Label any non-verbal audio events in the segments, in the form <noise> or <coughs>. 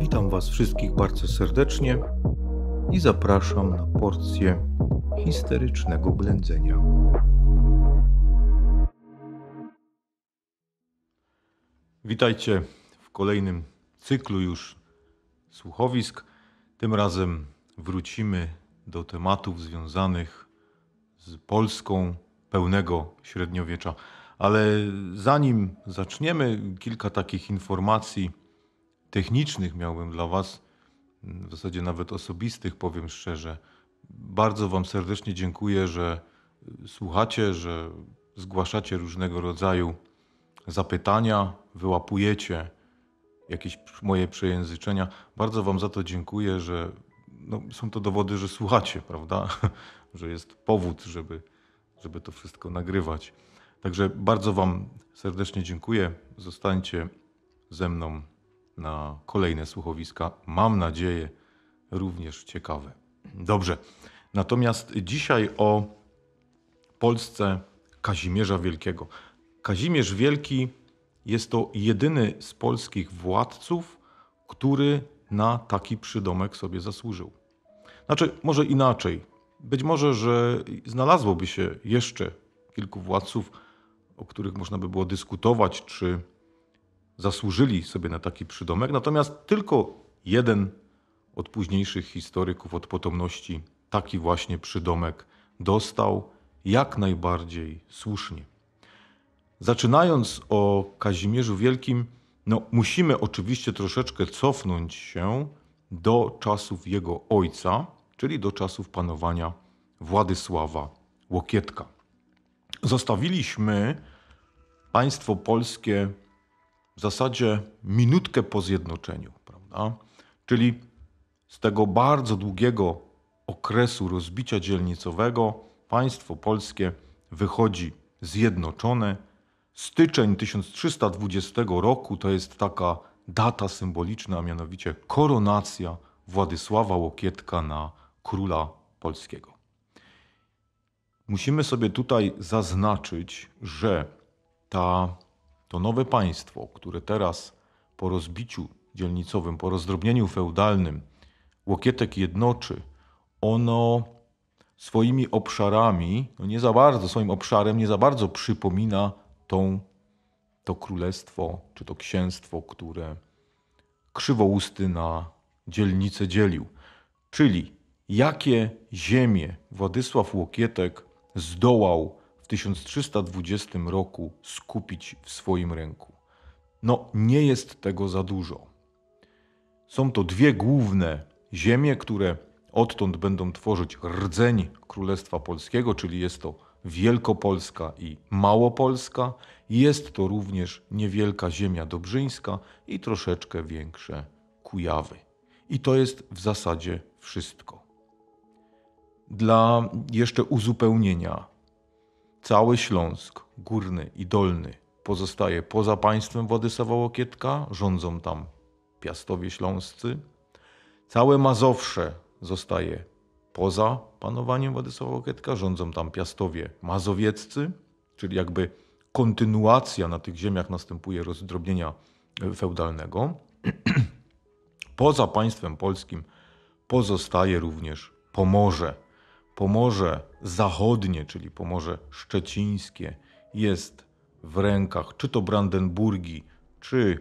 Witam Was wszystkich bardzo serdecznie i zapraszam na porcję historycznego blędzenia. Witajcie w kolejnym cyklu już słuchowisk. Tym razem wrócimy do tematów związanych z Polską pełnego średniowiecza. Ale zanim zaczniemy, kilka takich informacji technicznych miałbym dla Was, w zasadzie nawet osobistych, powiem szczerze. Bardzo Wam serdecznie dziękuję, że słuchacie, że zgłaszacie różnego rodzaju zapytania, wyłapujecie jakieś moje przejęzyczenia. Bardzo Wam za to dziękuję, że no, są to dowody, że słuchacie, <laughs> prawda? że jest powód, żeby, żeby to wszystko nagrywać. Także bardzo Wam serdecznie dziękuję. Zostańcie ze mną na kolejne słuchowiska. Mam nadzieję, również ciekawe. Dobrze. Natomiast dzisiaj o Polsce Kazimierza Wielkiego. Kazimierz Wielki jest to jedyny z polskich władców, który na taki przydomek sobie zasłużył. Znaczy, może inaczej. Być może, że znalazłoby się jeszcze kilku władców, o których można by było dyskutować, czy zasłużyli sobie na taki przydomek. Natomiast tylko jeden od późniejszych historyków, od potomności, taki właśnie przydomek dostał jak najbardziej słusznie. Zaczynając o Kazimierzu Wielkim, no, musimy oczywiście troszeczkę cofnąć się do czasów jego ojca, czyli do czasów panowania Władysława Łokietka. Zostawiliśmy państwo polskie w zasadzie minutkę po zjednoczeniu, prawda? Czyli z tego bardzo długiego okresu rozbicia dzielnicowego państwo polskie wychodzi zjednoczone. Styczeń 1320 roku to jest taka data symboliczna, a mianowicie koronacja Władysława Łokietka na króla polskiego. Musimy sobie tutaj zaznaczyć, że ta to nowe państwo, które teraz po rozbiciu dzielnicowym, po rozdrobnieniu feudalnym łokietek jednoczy, ono swoimi obszarami, no nie za bardzo, swoim obszarem nie za bardzo przypomina tą, to królestwo czy to księstwo, które krzywousty na dzielnicę dzielił. Czyli jakie ziemie Władysław Łokietek zdołał 1320 roku skupić w swoim ręku. No, nie jest tego za dużo. Są to dwie główne ziemie, które odtąd będą tworzyć rdzeń Królestwa Polskiego, czyli jest to Wielkopolska i Małopolska. Jest to również niewielka ziemia dobrzyńska i troszeczkę większe Kujawy. I to jest w zasadzie wszystko. Dla jeszcze uzupełnienia Cały Śląsk, górny i dolny, pozostaje poza państwem Władysława Łokietka, rządzą tam piastowie śląscy. Całe Mazowsze zostaje poza panowaniem Władysława Łokietka, rządzą tam piastowie mazowieccy, czyli jakby kontynuacja na tych ziemiach następuje rozdrobnienia e, feudalnego. <clears throat> Poza państwem polskim pozostaje również Pomorze Pomorze Zachodnie, czyli Pomorze Szczecińskie, jest w rękach czy to Brandenburgii, czy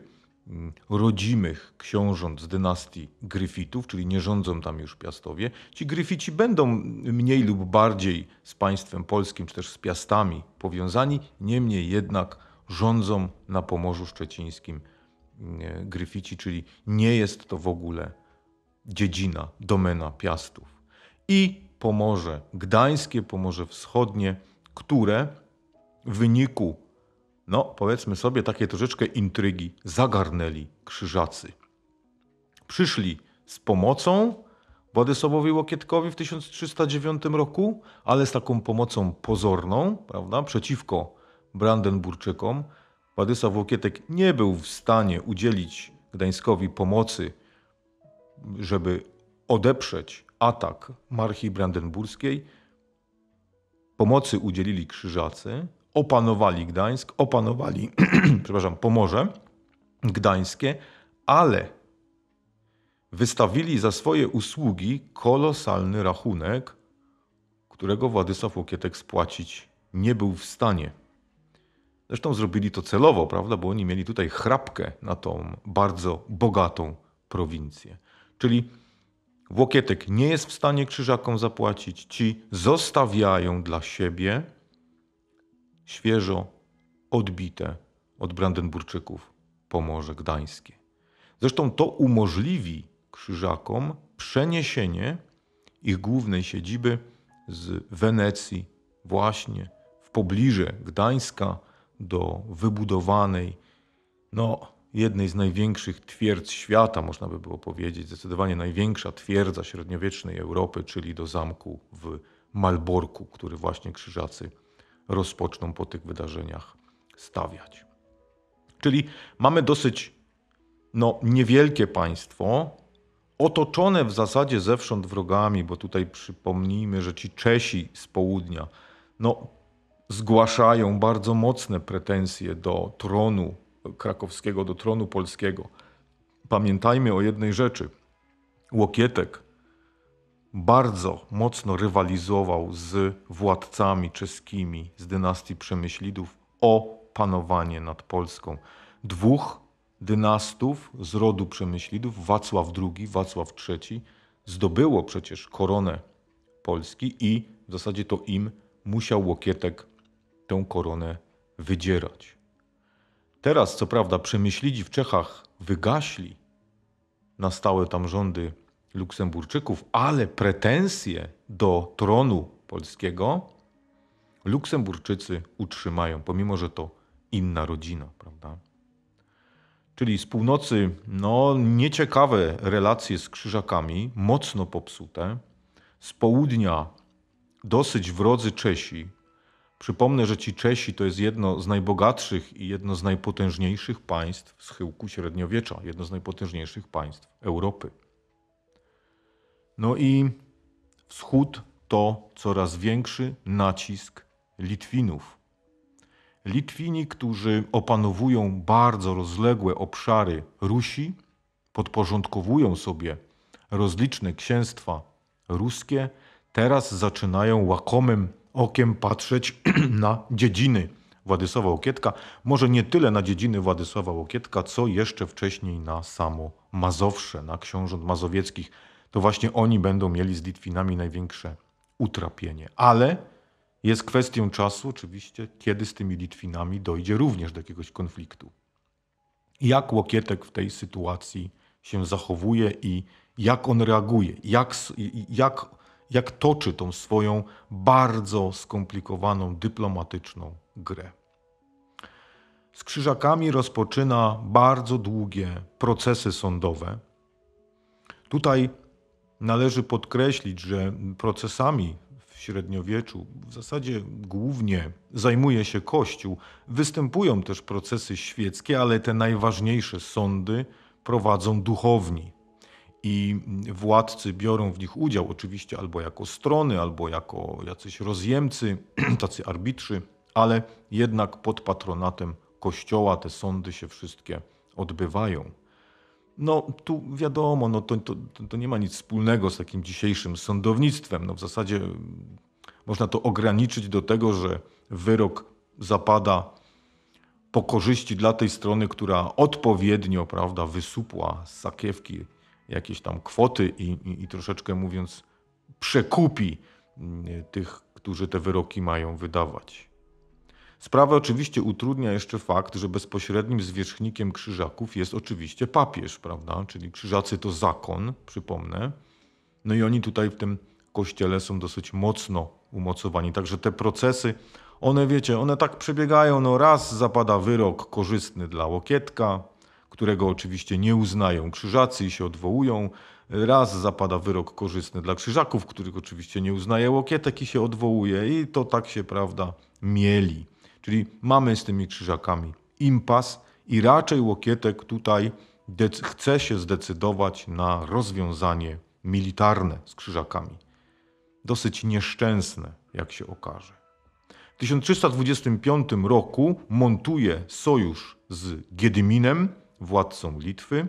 mm, rodzimych książąt z dynastii Gryfitów, czyli nie rządzą tam już Piastowie. Ci Gryfici będą mniej lub bardziej z państwem polskim, czy też z Piastami powiązani, niemniej jednak rządzą na Pomorzu Szczecińskim mm, Gryfici, czyli nie jest to w ogóle dziedzina, domena Piastów. I Pomorze Gdańskie, Pomorze Wschodnie, które w wyniku, no powiedzmy sobie, takiej troszeczkę intrygi zagarnęli krzyżacy. Przyszli z pomocą Władysławowi Łokietkowi w 1309 roku, ale z taką pomocą pozorną, prawda, przeciwko Brandenburczykom. Władysław Łokietek nie był w stanie udzielić Gdańskowi pomocy, żeby odeprzeć atak marchii brandenburskiej. Pomocy udzielili krzyżacy, opanowali Gdańsk, opanowali, <clears throat> przepraszam, Pomorze Gdańskie, ale wystawili za swoje usługi kolosalny rachunek, którego Władysław Łokietek spłacić nie był w stanie. Zresztą zrobili to celowo, prawda, bo oni mieli tutaj chrapkę na tą bardzo bogatą prowincję. Czyli Łokietek nie jest w stanie krzyżakom zapłacić. Ci zostawiają dla siebie świeżo odbite od Brandenburczyków Pomorze Gdańskie. Zresztą to umożliwi krzyżakom przeniesienie ich głównej siedziby z Wenecji właśnie w pobliże Gdańska do wybudowanej, no jednej z największych twierdz świata, można by było powiedzieć, zdecydowanie największa twierdza średniowiecznej Europy, czyli do zamku w Malborku, który właśnie krzyżacy rozpoczną po tych wydarzeniach stawiać. Czyli mamy dosyć no, niewielkie państwo, otoczone w zasadzie zewsząd wrogami, bo tutaj przypomnijmy, że ci Czesi z południa no, zgłaszają bardzo mocne pretensje do tronu krakowskiego, do tronu polskiego. Pamiętajmy o jednej rzeczy. Łokietek bardzo mocno rywalizował z władcami czeskimi z dynastii Przemyślidów o panowanie nad Polską. Dwóch dynastów z rodu Przemyślidów, Wacław II, Wacław III, zdobyło przecież koronę Polski i w zasadzie to im musiał Łokietek tę koronę wydzierać. Teraz, co prawda, przemyślidzi w Czechach wygaśli na stałe tam rządy Luksemburczyków, ale pretensje do tronu polskiego Luksemburczycy utrzymają, pomimo że to inna rodzina, prawda? Czyli z północy, no nieciekawe relacje z krzyżakami, mocno popsute. Z południa dosyć wrodzy Czesi, Przypomnę, że ci Czesi to jest jedno z najbogatszych i jedno z najpotężniejszych państw w schyłku średniowiecza, jedno z najpotężniejszych państw Europy. No i wschód to coraz większy nacisk Litwinów. Litwini, którzy opanowują bardzo rozległe obszary Rusi, podporządkowują sobie rozliczne księstwa ruskie, teraz zaczynają łakomym okiem patrzeć <clears throat> na dziedziny Władysława Łokietka. Może nie tyle na dziedziny Władysława Łokietka, co jeszcze wcześniej na samo Mazowsze, na książąt mazowieckich. To właśnie oni będą mieli z Litwinami największe utrapienie. Ale jest kwestią czasu, oczywiście, kiedy z tymi Litwinami dojdzie również do jakiegoś konfliktu. Jak Łokietek w tej sytuacji się zachowuje i jak on reaguje, jak, jak jak toczy tą swoją bardzo skomplikowaną dyplomatyczną grę. Z krzyżakami rozpoczyna bardzo długie procesy sądowe. Tutaj należy podkreślić, że procesami w średniowieczu w zasadzie głównie zajmuje się Kościół. Występują też procesy świeckie, ale te najważniejsze sądy prowadzą duchowni i władcy biorą w nich udział, oczywiście albo jako strony, albo jako jacyś rozjemcy, <clears throat> tacy arbitrzy, ale jednak pod patronatem Kościoła te sądy się wszystkie odbywają. No tu wiadomo, no to, to, to nie ma nic wspólnego z takim dzisiejszym sądownictwem. No, w zasadzie mm, można to ograniczyć do tego, że wyrok zapada po korzyści dla tej strony, która odpowiednio prawda, wysupła z sakiewki jakieś tam kwoty i, i, i troszeczkę mówiąc przekupi mm, tych, którzy te wyroki mają wydawać. Sprawę oczywiście utrudnia jeszcze fakt, że bezpośrednim zwierzchnikiem krzyżaków jest oczywiście papież, prawda? Czyli krzyżacy to zakon, przypomnę. No i oni tutaj w tym kościele są dosyć mocno umocowani. Także te procesy, one wiecie, one tak przebiegają, no raz zapada wyrok korzystny dla Łokietka, którego oczywiście nie uznają krzyżacy i się odwołują. Raz zapada wyrok korzystny dla krzyżaków, których oczywiście nie uznaje Łokietek i się odwołuje. I to tak się, prawda, mieli. Czyli mamy z tymi krzyżakami impas i raczej Łokietek tutaj chce się zdecydować na rozwiązanie militarne z krzyżakami. Dosyć nieszczęsne, jak się okaże. W 1325 roku montuje sojusz z Giedyminem, władcą Litwy.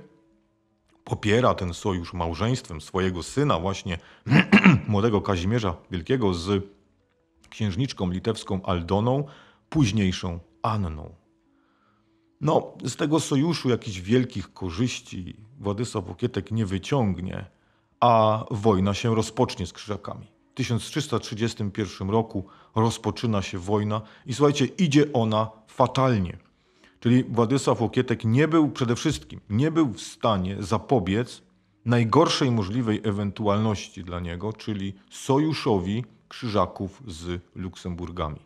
Popiera ten sojusz małżeństwem swojego syna, właśnie <clears throat> młodego Kazimierza Wielkiego, z księżniczką litewską Aldoną, późniejszą Anną. No, z tego sojuszu jakichś wielkich korzyści Władysław Okietek nie wyciągnie, a wojna się rozpocznie z Krzyżakami. W 1331 roku rozpoczyna się wojna i słuchajcie, idzie ona fatalnie. Czyli Władysław Łokietek nie był przede wszystkim, nie był w stanie zapobiec najgorszej możliwej ewentualności dla niego, czyli sojuszowi krzyżaków z Luksemburgami.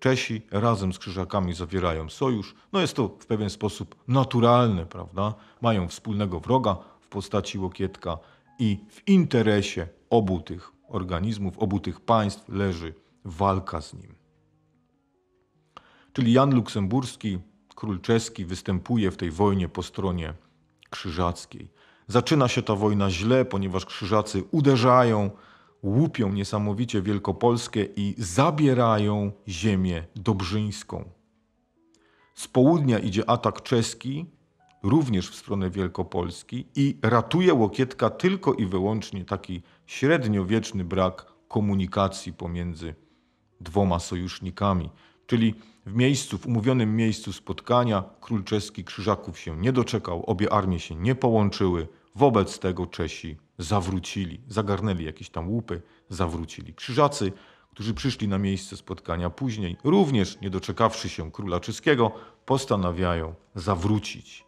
Czesi razem z krzyżakami zawierają sojusz. No jest to w pewien sposób naturalne, prawda? Mają wspólnego wroga w postaci Łokietka i w interesie obu tych organizmów, obu tych państw leży walka z nim. Czyli Jan Luksemburski król czeski występuje w tej wojnie po stronie krzyżackiej. Zaczyna się ta wojna źle, ponieważ krzyżacy uderzają, łupią niesamowicie Wielkopolskę i zabierają ziemię dobrzyńską. Z południa idzie atak czeski, również w stronę Wielkopolski i ratuje Łokietka tylko i wyłącznie taki średniowieczny brak komunikacji pomiędzy dwoma sojusznikami. Czyli w miejscu, w umówionym miejscu spotkania król czeski Krzyżaków się nie doczekał, obie armie się nie połączyły. Wobec tego Czesi zawrócili, zagarnęli jakieś tam łupy, zawrócili. Krzyżacy, którzy przyszli na miejsce spotkania później, również nie doczekawszy się króla czeskiego, postanawiają zawrócić.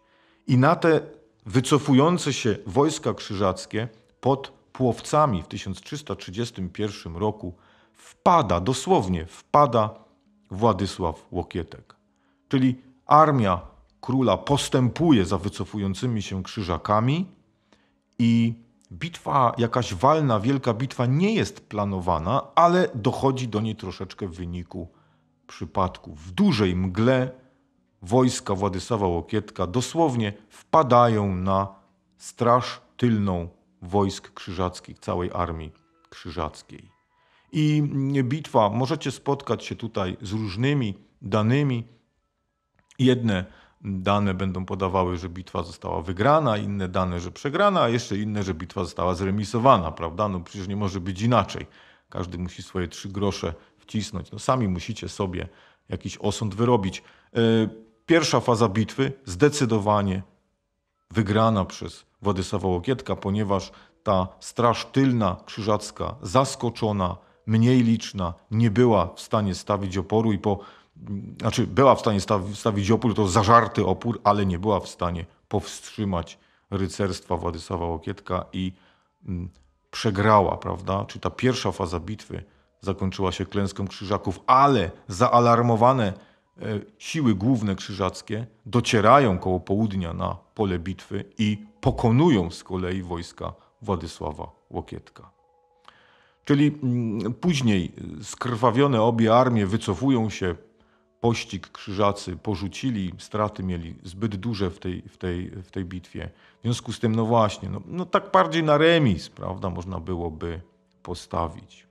I na te wycofujące się wojska krzyżackie pod Płowcami w 1331 roku wpada, dosłownie wpada Władysław Łokietek. Czyli armia króla postępuje za wycofującymi się krzyżakami i bitwa, jakaś walna, wielka bitwa nie jest planowana, ale dochodzi do niej troszeczkę w wyniku przypadków. W dużej mgle wojska Władysława Łokietka dosłownie wpadają na straż tylną wojsk krzyżackich, całej armii krzyżackiej i mm, bitwa. Możecie spotkać się tutaj z różnymi danymi. Jedne dane będą podawały, że bitwa została wygrana, inne dane, że przegrana, a jeszcze inne, że bitwa została zremisowana, prawda? No przecież nie może być inaczej. Każdy musi swoje trzy grosze wcisnąć. No sami musicie sobie jakiś osąd wyrobić. E, pierwsza faza bitwy zdecydowanie wygrana przez Władysława Łokietka, ponieważ ta straż tylna krzyżacka, zaskoczona, mniej liczna, nie była w stanie stawić oporu i po znaczy była w stanie stawić opór, to zażarty opór, ale nie była w stanie powstrzymać rycerstwa Władysława Łokietka i mm, przegrała, prawda? Czy ta pierwsza faza bitwy zakończyła się klęską krzyżaków, ale zaalarmowane e, siły główne krzyżackie docierają koło południa na pole bitwy i pokonują z kolei wojska Władysława Łokietka. Czyli mm, później skrwawione obie armie wycofują się, pościg krzyżacy porzucili, straty mieli zbyt duże w tej, w tej, w tej bitwie. W związku z tym, no właśnie, no, no tak bardziej na remis, prawda, można byłoby postawić.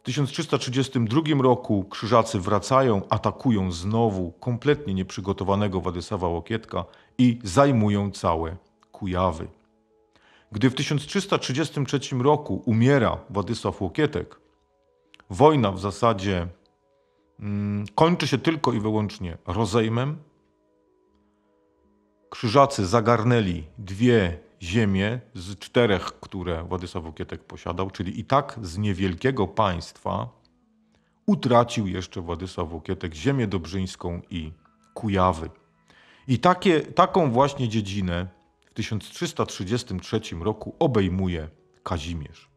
W 1332 roku krzyżacy wracają, atakują znowu kompletnie nieprzygotowanego Władysława Łokietka i zajmują całe Kujawy. Gdy w 1333 roku umiera Władysław Łokietek, wojna w zasadzie mm, kończy się tylko i wyłącznie rozejmem. Krzyżacy zagarnęli dwie ziemie z czterech, które Władysław Łokietek posiadał, czyli i tak z niewielkiego państwa utracił jeszcze Władysław Łokietek ziemię dobrzyńską i Kujawy. I takie, taką właśnie dziedzinę w 1333 roku obejmuje Kazimierz.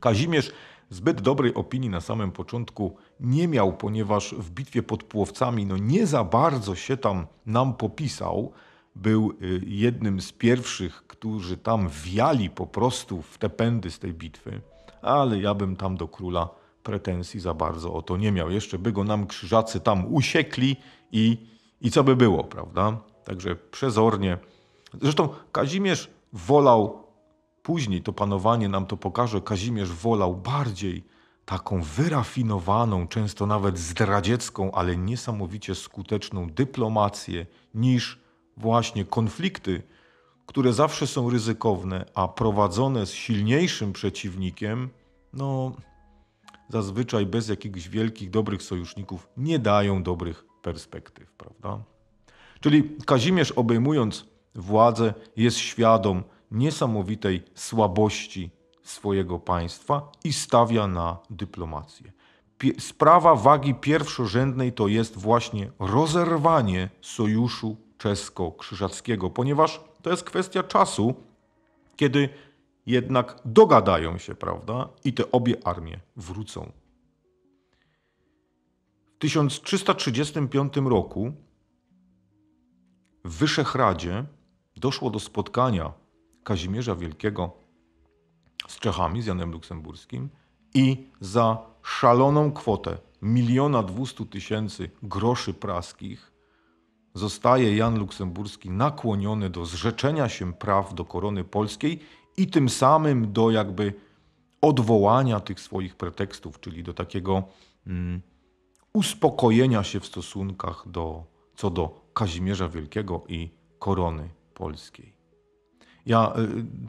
Kazimierz zbyt dobrej opinii na samym początku nie miał, ponieważ w bitwie pod Płowcami no nie za bardzo się tam nam popisał. Był y, jednym z pierwszych, którzy tam wiali po prostu w te pędy z tej bitwy, ale ja bym tam do króla pretensji za bardzo o to nie miał. Jeszcze by go nam krzyżacy tam usiekli i, i co by było, prawda? Także przezornie Zresztą Kazimierz wolał, później to panowanie nam to pokaże, Kazimierz wolał bardziej taką wyrafinowaną, często nawet zdradziecką, ale niesamowicie skuteczną dyplomację niż właśnie konflikty, które zawsze są ryzykowne, a prowadzone z silniejszym przeciwnikiem, no zazwyczaj bez jakichś wielkich, dobrych sojuszników nie dają dobrych perspektyw, prawda? Czyli Kazimierz obejmując władzę, jest świadom niesamowitej słabości swojego państwa i stawia na dyplomację. Sprawa wagi pierwszorzędnej to jest właśnie rozerwanie sojuszu czesko-krzyżackiego, ponieważ to jest kwestia czasu, kiedy jednak dogadają się, prawda? I te obie armie wrócą. W 1335 roku w Wyszehradzie doszło do spotkania Kazimierza Wielkiego z Czechami, z Janem Luksemburskim i za szaloną kwotę miliona dwustu tysięcy groszy praskich zostaje Jan Luksemburski nakłoniony do zrzeczenia się praw do korony polskiej i tym samym do jakby odwołania tych swoich pretekstów, czyli do takiego mm, uspokojenia się w stosunkach do, co do Kazimierza Wielkiego i korony polskiej. Ja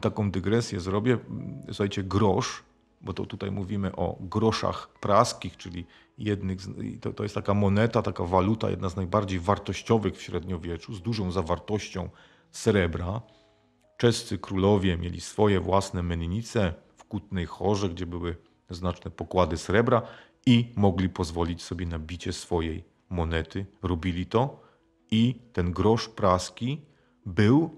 y, taką dygresję zrobię. Słuchajcie, grosz, bo to tutaj mówimy o groszach praskich, czyli jednych, to, to jest taka moneta, taka waluta, jedna z najbardziej wartościowych w średniowieczu, z dużą zawartością srebra. Czescy królowie mieli swoje własne mennice w Kutnej Chorze, gdzie były znaczne pokłady srebra i mogli pozwolić sobie na bicie swojej monety. Robili to i ten grosz praski był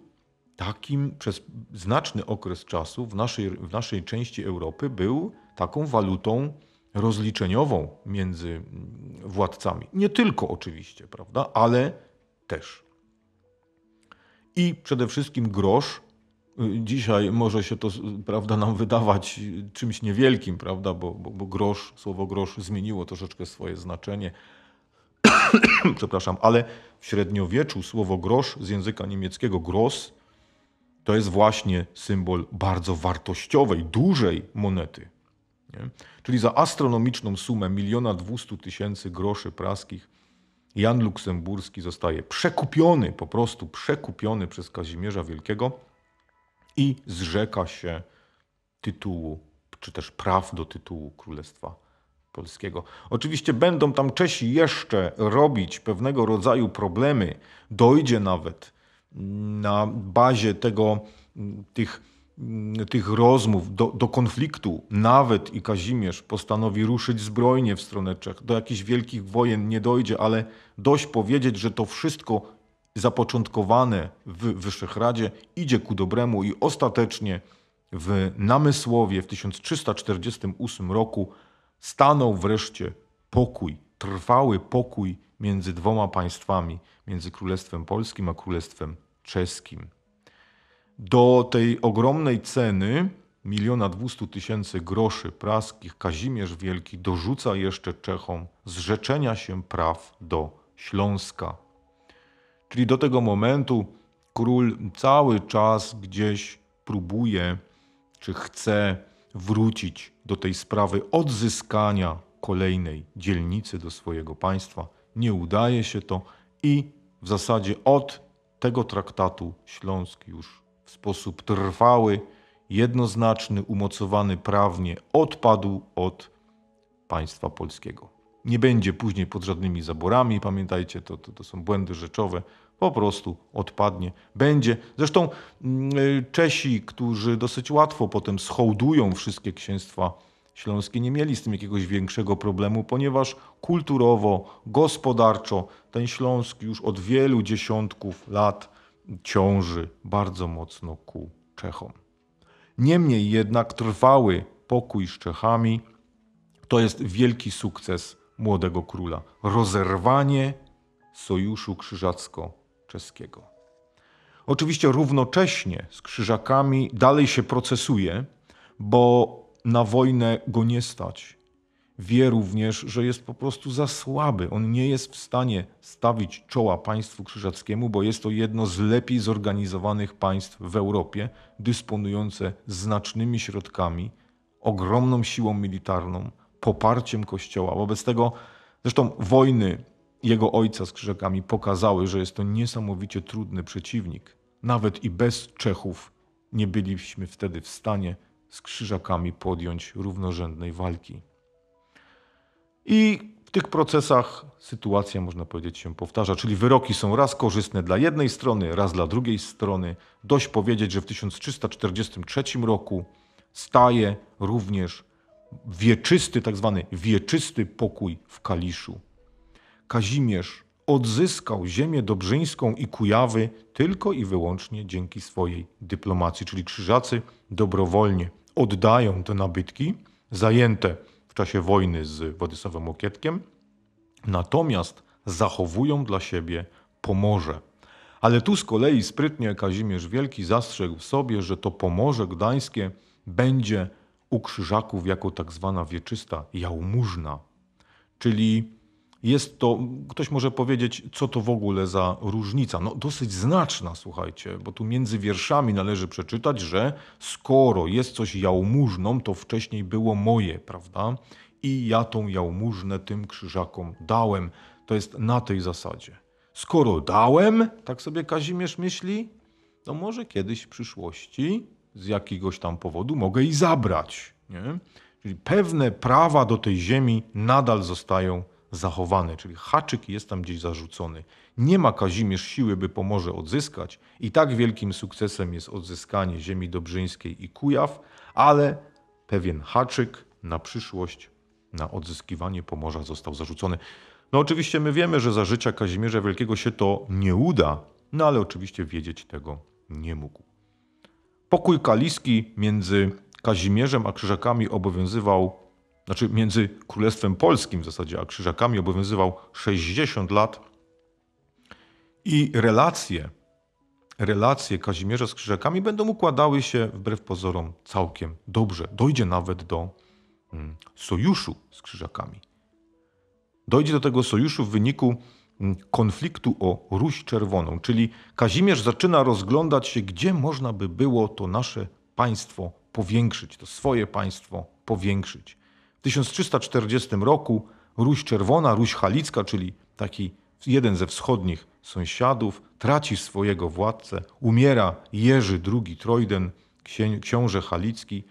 takim przez znaczny okres czasu w naszej, w naszej części Europy był taką walutą rozliczeniową między mm, władcami. Nie tylko oczywiście, prawda, ale też. I przede wszystkim grosz. Y, dzisiaj może się to prawda, nam wydawać czymś niewielkim, prawda, bo, bo, bo grosz, słowo grosz zmieniło troszeczkę swoje znaczenie. <coughs> Przepraszam, ale w średniowieczu słowo grosz z języka niemieckiego gross to jest właśnie symbol bardzo wartościowej, dużej monety. Nie? Czyli za astronomiczną sumę miliona dwustu tysięcy groszy praskich Jan Luksemburski zostaje przekupiony, po prostu przekupiony przez Kazimierza Wielkiego i zrzeka się tytułu, czy też praw do tytułu Królestwa polskiego. Oczywiście będą tam Czesi jeszcze robić pewnego rodzaju problemy. Dojdzie nawet na bazie tego, mm, tych, mm, tych rozmów do, do konfliktu. Nawet i Kazimierz postanowi ruszyć zbrojnie w stronę Czech. Do jakichś wielkich wojen nie dojdzie, ale dość powiedzieć, że to wszystko zapoczątkowane w Wyszehradzie idzie ku dobremu i ostatecznie w Namysłowie w 1348 roku Stanął wreszcie pokój, trwały pokój między dwoma państwami, między Królestwem Polskim a Królestwem Czeskim. Do tej ogromnej ceny miliona dwustu tysięcy groszy praskich Kazimierz Wielki dorzuca jeszcze Czechom zrzeczenia się praw do Śląska. Czyli do tego momentu król cały czas gdzieś próbuje, czy chce wrócić do tej sprawy odzyskania kolejnej dzielnicy do swojego państwa. Nie udaje się to i w zasadzie od tego traktatu Śląsk już w sposób trwały, jednoznaczny, umocowany prawnie odpadł od państwa polskiego. Nie będzie później pod żadnymi zaborami, pamiętajcie, to, to, to są błędy rzeczowe po prostu odpadnie. Będzie. Zresztą mm, y, Czesi, którzy dosyć łatwo potem schołdują wszystkie księstwa śląskie, nie mieli z tym jakiegoś większego problemu, ponieważ kulturowo, gospodarczo ten Śląsk już od wielu dziesiątków lat ciąży bardzo mocno ku Czechom. Niemniej jednak trwały pokój z Czechami to jest wielki sukces młodego króla. Rozerwanie sojuszu krzyżacko czeskiego. Oczywiście równocześnie z Krzyżakami dalej się procesuje, bo na wojnę go nie stać. Wie również, że jest po prostu za słaby. On nie jest w stanie stawić czoła państwu krzyżackiemu, bo jest to jedno z lepiej zorganizowanych państw w Europie, dysponujące znacznymi środkami, ogromną siłą militarną, poparciem kościoła. Wobec tego zresztą wojny jego ojca z krzyżakami pokazały, że jest to niesamowicie trudny przeciwnik. Nawet i bez Czechów nie byliśmy wtedy w stanie z krzyżakami podjąć równorzędnej walki. I w tych procesach sytuacja, można powiedzieć, się powtarza, czyli wyroki są raz korzystne dla jednej strony, raz dla drugiej strony. Dość powiedzieć, że w 1343 roku staje również wieczysty, tak zwany wieczysty pokój w Kaliszu. Kazimierz odzyskał ziemię dobrzyńską i Kujawy tylko i wyłącznie dzięki swojej dyplomacji, czyli krzyżacy dobrowolnie oddają te nabytki zajęte w czasie wojny z Władysławem Okietkiem, natomiast zachowują dla siebie Pomorze. Ale tu z kolei sprytnie Kazimierz Wielki zastrzegł sobie, że to Pomorze Gdańskie będzie u krzyżaków jako tak zwana wieczysta jałmużna, czyli jest to, ktoś może powiedzieć, co to w ogóle za różnica. No dosyć znaczna, słuchajcie, bo tu między wierszami należy przeczytać, że skoro jest coś jałmużną, to wcześniej było moje, prawda? I ja tą jałmużnę tym krzyżakom dałem. To jest na tej zasadzie. Skoro dałem, tak sobie Kazimierz myśli, to może kiedyś w przyszłości z jakiegoś tam powodu mogę i zabrać. Nie? Czyli pewne prawa do tej ziemi nadal zostają zachowane, czyli haczyk jest tam gdzieś zarzucony. Nie ma Kazimierz siły, by pomoże odzyskać. I tak wielkim sukcesem jest odzyskanie ziemi dobrzyńskiej i Kujaw, ale pewien haczyk na przyszłość, na odzyskiwanie Pomorza został zarzucony. No oczywiście my wiemy, że za życia Kazimierza Wielkiego się to nie uda, no ale oczywiście wiedzieć tego nie mógł. Pokój kaliski między Kazimierzem a Krzyżakami obowiązywał znaczy między Królestwem Polskim w zasadzie, a Krzyżakami obowiązywał 60 lat i relacje, relacje Kazimierza z Krzyżakami będą układały się wbrew pozorom całkiem dobrze. Dojdzie nawet do mm, sojuszu z Krzyżakami. Dojdzie do tego sojuszu w wyniku mm, konfliktu o Ruś Czerwoną, czyli Kazimierz zaczyna rozglądać się, gdzie można by było to nasze państwo powiększyć, to swoje państwo powiększyć. W 1340 roku Ruś Czerwona, Ruś Halicka, czyli taki jeden ze wschodnich sąsiadów, traci swojego władcę, umiera Jerzy II Trojden, książę halicki.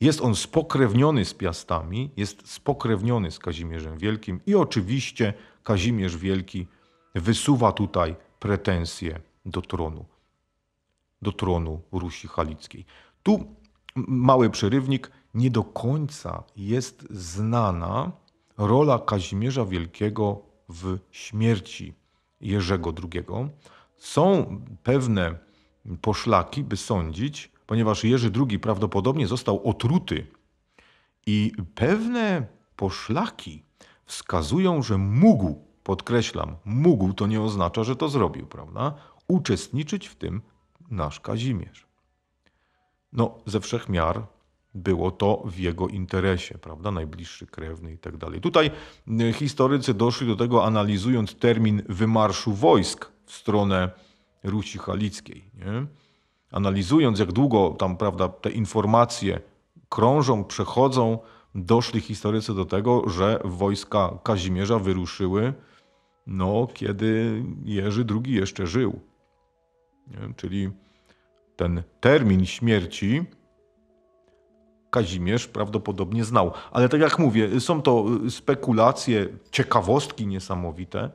Jest on spokrewniony z Piastami, jest spokrewniony z Kazimierzem Wielkim i oczywiście Kazimierz Wielki wysuwa tutaj pretensje do tronu, do tronu Rusi Halickiej. Tu mały przerywnik nie do końca jest znana rola Kazimierza Wielkiego w śmierci Jerzego II. Są pewne poszlaki, by sądzić, ponieważ Jerzy II prawdopodobnie został otruty i pewne poszlaki wskazują, że mógł, podkreślam, mógł, to nie oznacza, że to zrobił, prawda? Uczestniczyć w tym nasz Kazimierz. No, ze wszech miar było to w jego interesie, prawda? Najbliższy krewny i tak dalej. Tutaj y, historycy doszli do tego, analizując termin wymarszu wojsk w stronę Rusi Halickiej. Nie? Analizując, jak długo tam, prawda, te informacje krążą, przechodzą, doszli historycy do tego, że wojska Kazimierza wyruszyły, no, kiedy Jerzy II jeszcze żył. Nie? Czyli ten termin śmierci Kazimierz prawdopodobnie znał. Ale tak jak mówię, są to y, spekulacje, ciekawostki niesamowite,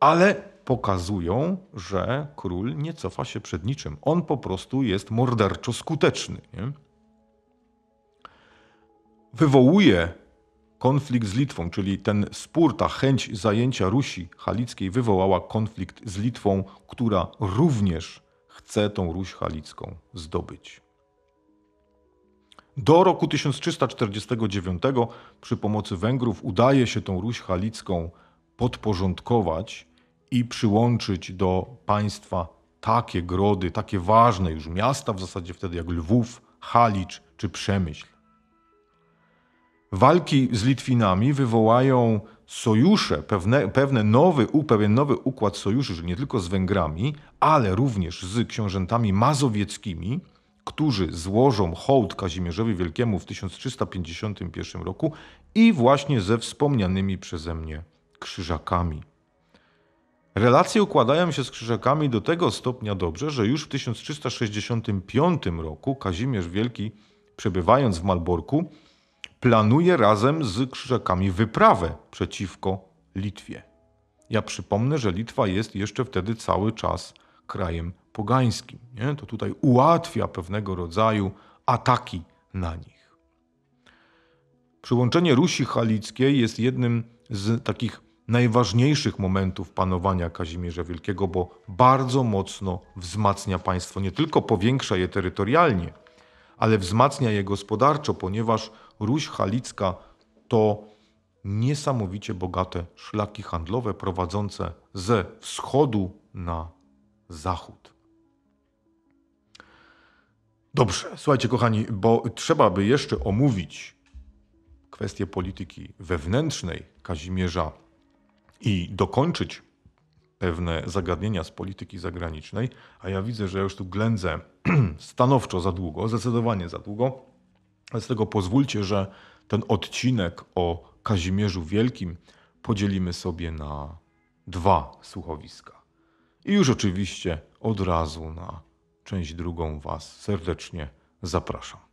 ale pokazują, że król nie cofa się przed niczym. On po prostu jest morderczo skuteczny. Nie? Wywołuje konflikt z Litwą, czyli ten spór, ta chęć zajęcia Rusi halickiej wywołała konflikt z Litwą, która również chce tą Ruś halicką zdobyć. Do roku 1349 przy pomocy Węgrów udaje się tą Ruś Halicką podporządkować i przyłączyć do państwa takie grody, takie ważne już miasta w zasadzie wtedy jak Lwów, Halicz czy Przemyśl. Walki z Litwinami wywołają sojusze, pewne, pewne nowy, pewien nowy układ sojuszy, że nie tylko z Węgrami, ale również z książętami mazowieckimi – którzy złożą hołd Kazimierzowi Wielkiemu w 1351 roku i właśnie ze wspomnianymi przeze mnie krzyżakami. Relacje układają się z krzyżakami do tego stopnia dobrze, że już w 1365 roku Kazimierz Wielki, przebywając w Malborku, planuje razem z krzyżakami wyprawę przeciwko Litwie. Ja przypomnę, że Litwa jest jeszcze wtedy cały czas krajem pogańskim. Nie? To tutaj ułatwia pewnego rodzaju ataki na nich. Przyłączenie Rusi Halickiej jest jednym z takich najważniejszych momentów panowania Kazimierza Wielkiego, bo bardzo mocno wzmacnia państwo, nie tylko powiększa je terytorialnie, ale wzmacnia je gospodarczo, ponieważ Ruś Halicka to niesamowicie bogate szlaki handlowe prowadzące ze wschodu na zachód. Dobrze, słuchajcie, kochani, bo trzeba by jeszcze omówić kwestię polityki wewnętrznej Kazimierza i dokończyć pewne zagadnienia z polityki zagranicznej, a ja widzę, że ja już tu ględzę <clears throat> stanowczo za długo, zdecydowanie za długo. Z tego pozwólcie, że ten odcinek o Kazimierzu Wielkim podzielimy sobie na dwa słuchowiska. I już oczywiście od razu na część drugą Was serdecznie zapraszam.